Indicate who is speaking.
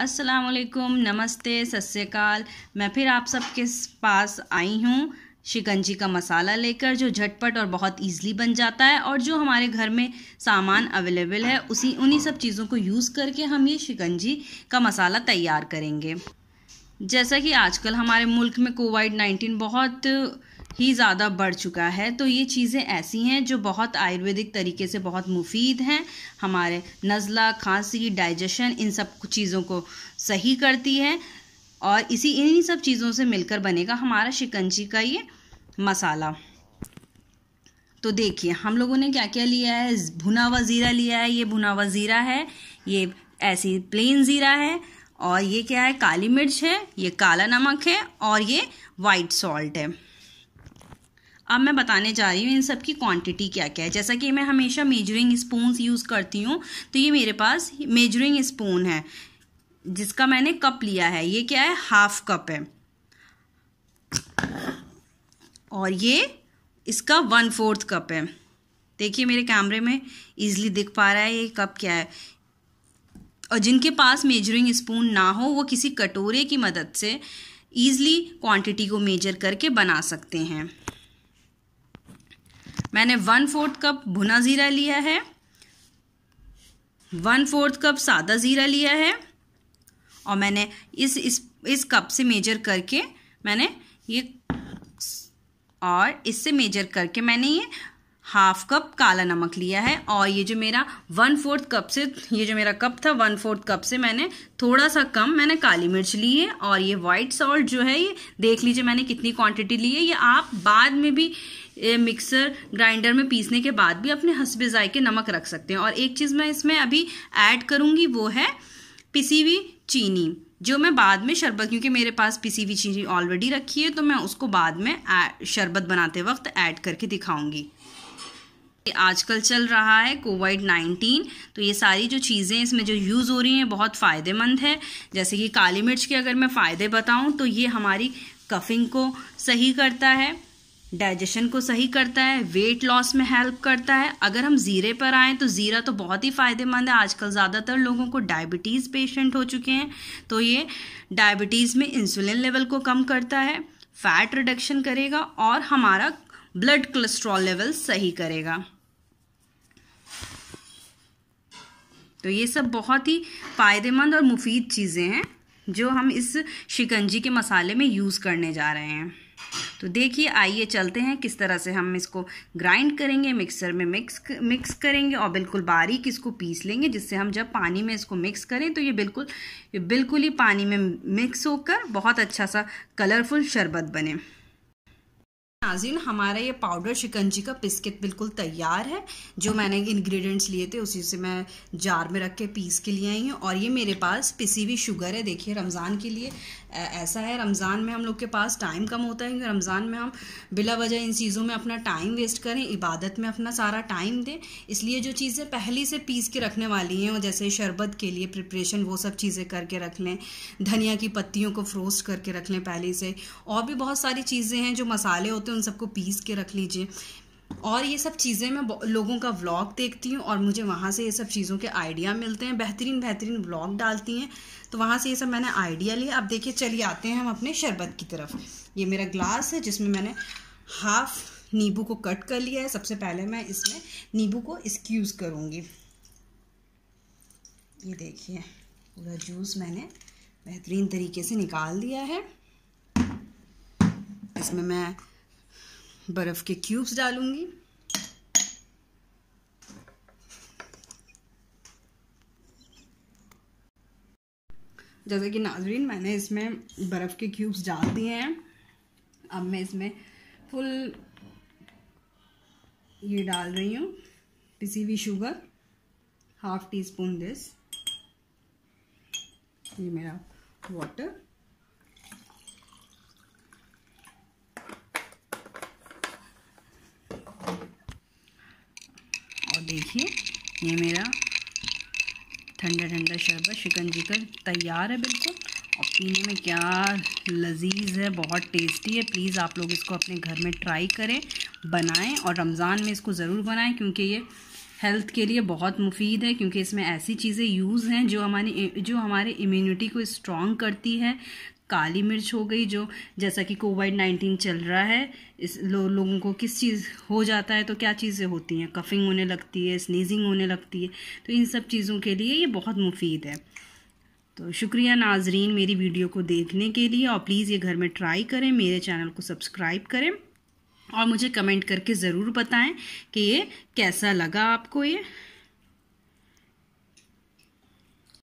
Speaker 1: असलकुम नमस्ते सत्यकाल मैं फिर आप सबके पास आई हूँ शिकंजी का मसाला लेकर जो झटपट और बहुत ईजली बन जाता है और जो हमारे घर में सामान अवेलेबल है उसी उन्हीं सब चीज़ों को यूज़ करके हम ये शिकंजी का मसाला तैयार करेंगे जैसा कि आजकल हमारे मुल्क में कोविड नाइन्टीन बहुत ही ज़्यादा बढ़ चुका है तो ये चीज़ें ऐसी हैं जो बहुत आयुर्वेदिक तरीके से बहुत मुफीद हैं हमारे नज़ला खांसी डाइजेशन इन सब चीज़ों को सही करती है और इसी इन्हीं सब चीज़ों से मिलकर बनेगा हमारा शिकंजी का ये मसाला तो देखिए हम लोगों ने क्या क्या लिया है भुना हुआ ज़ीरा लिया है ये भुना हुआ ज़ीरा है ये ऐसी प्लेन ज़ीरा है और ये क्या है काली मिर्च है ये काला नमक है और ये वाइट सॉल्ट है अब मैं बताने जा रही हूँ इन सब की क्वांटिटी क्या क्या है जैसा कि मैं हमेशा मेजरिंग स्पून यूज़ करती हूँ तो ये मेरे पास मेजरिंग स्पून है जिसका मैंने कप लिया है ये क्या है हाफ कप है और ये इसका वन फोर्थ कप है देखिए मेरे कैमरे में ईजिली दिख पा रहा है ये कप क्या है और जिनके पास मेजरिंग स्पून ना हो वो किसी कटोरे की मदद से ईज़िली क्वांटिटी को मेजर करके बना सकते हैं मैंने वन फोर्थ कप भुना ज़ीरा लिया है वन फोर्थ कप सादा ज़ीरा लिया है और मैंने इस इस इस कप से मेजर करके मैंने ये और इससे मेजर करके मैंने ये हाफ कप काला नमक लिया है और ये जो मेरा वन फोर्थ कप से ये जो मेरा कप था वन फोर्थ कप से मैंने थोड़ा सा कम मैंने काली मिर्च ली है और ये वाइट सॉल्ट जो है ये देख लीजिए मैंने कितनी क्वांटिटी ली है ये आप बाद में भी ये मिक्सर ग्राइंडर में पीसने के बाद भी अपने हसबे जायके नमक रख सकते हैं और एक चीज़ मैं इसमें अभी ऐड करूँगी वो है पिसी हुई चीनी जो मैं बाद में शरबत क्योंकि मेरे पास पिसी हुई चीनी ऑलरेडी रखी है तो मैं उसको बाद में शरबत बनाते वक्त ऐड करके दिखाऊँगी आजकल चल रहा है कोविड नाइन्टीन तो ये सारी जो चीज़ें इसमें जो यूज़ हो रही हैं बहुत फ़ायदेमंद है जैसे कि काली मिर्च के अगर मैं फ़ायदे बताऊं तो ये हमारी कफिंग को सही करता है डाइजेशन को सही करता है वेट लॉस में हेल्प करता है अगर हम ज़ीरे पर आएँ तो ज़ीरा तो बहुत ही फ़ायदेमंद है आजकल ज़्यादातर लोगों को डायबिटीज़ पेशेंट हो चुके हैं तो ये डायबिटीज़ में इंसुलिन लेवल को कम करता है फैट रिडक्शन करेगा और हमारा ब्लड कोलेस्ट्रॉल लेवल सही करेगा तो ये सब बहुत ही फ़ायदेमंद और मुफीद चीज़ें हैं जो हम इस शिकंजी के मसाले में यूज़ करने जा रहे हैं तो देखिए आइए चलते हैं किस तरह से हम इसको ग्राइंड करेंगे मिक्सर में मिक्स मिक्स करेंगे और बिल्कुल बारीक इसको पीस लेंगे जिससे हम जब पानी में इसको मिक्स करें तो ये बिल्कुल ये बिल्कुल ही पानी में मिक्स होकर बहुत अच्छा सा कलरफुल शरबत बने नाजिन हमारा ये पाउडर शिकंजी का बिस्किट बिल्कुल तैयार है जो मैंने इंग्रेडिएंट्स लिए थे उसी से मैं जार में रख के पीस के लिए आई हूँ और ये मेरे पास पिसी हुई शुगर है देखिए रमज़ान के लिए ऐसा है रमज़ान में हम लोग के पास टाइम कम होता है रमज़ान में हम बिला वजह इन चीज़ों में अपना टाइम वेस्ट करें इबादत में अपना सारा टाइम दें इसलिए जो चीज़ें पहले से पीस के रखने वाली हैं जैसे शरबत के लिए प्रिपरेशन वो सब चीज़ें करके रख लें धनिया की पत्तियों को फ्रोस्ट करके रख लें पहले से और भी बहुत सारी चीज़ें हैं जो मसाले होते हैं उन सबको पीस के रख लीजिए और ये सब चीज़ें मैं लोगों का व्लॉग देखती हूँ और मुझे वहाँ से ये सब चीज़ों के आइडिया मिलते हैं बेहतरीन बेहतरीन व्लॉग डालती हैं तो वहाँ से ये सब मैंने आइडिया लिया अब देखिए चलिए आते हैं हम अपने शरबत की तरफ ये मेरा ग्लास है जिसमें मैंने हाफ़ नींबू को कट कर लिया है सबसे पहले मैं इसमें नींबू को स्क्यूज़ करूँगी ये देखिए पूरा जूस मैंने बेहतरीन तरीके से निकाल दिया है इसमें मैं बर्फ़ के क्यूब्स डालूंगी जैसे कि नाजरीन मैंने इसमें बर्फ़ के क्यूब्स डाल दिए हैं अब मैं इसमें फुल ये डाल रही हूँ पिसी हुई sugar half teaspoon this ये मेरा वाटर देखिए ये मेरा ठंडा ठंडा शरबत शिकंजी का तैयार है बिल्कुल और पीने में क्या लजीज है बहुत टेस्टी है प्लीज़ आप लोग इसको अपने घर में ट्राई करें बनाएं और रमज़ान में इसको ज़रूर बनाएं क्योंकि ये हेल्थ के लिए बहुत मुफीद है क्योंकि इसमें ऐसी चीज़ें यूज़ हैं जो हमारी जो हमारे इम्यूनिटी को स्ट्रॉन्ग करती है काली मिर्च हो गई जो जैसा कि कोविड नाइन्टीन चल रहा है इस लो, लोगों को किस चीज़ हो जाता है तो क्या चीज़ें होती हैं कफिंग होने लगती है स्नीजिंग होने लगती है तो इन सब चीज़ों के लिए ये बहुत मुफीद है तो शुक्रिया नाजरीन मेरी वीडियो को देखने के लिए और प्लीज़ ये घर में ट्राई करें मेरे चैनल को सब्सक्राइब करें और मुझे कमेंट करके ज़रूर बताएं कि ये कैसा लगा आपको ये